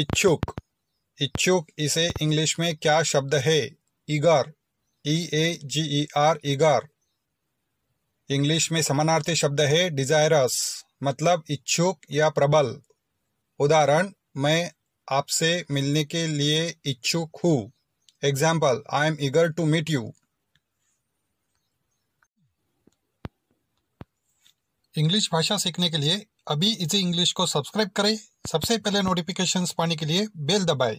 इच्छुक इच्छुक इसे इंग्लिश में क्या शब्द है eager E A G E R eager English में समानार्थी शब्द है डिजायरस मतलब इच्छुक या प्रबल उदाहरण मैं आपसे मिलने के लिए इच्छुक हूँ example I am eager to meet you English भाषा सीखने के लिए अभी इजी इंग्लिश को सब्सक्राइब करें सबसे पहले नोटिफिकेशंस पाने के लिए बेल दबाएं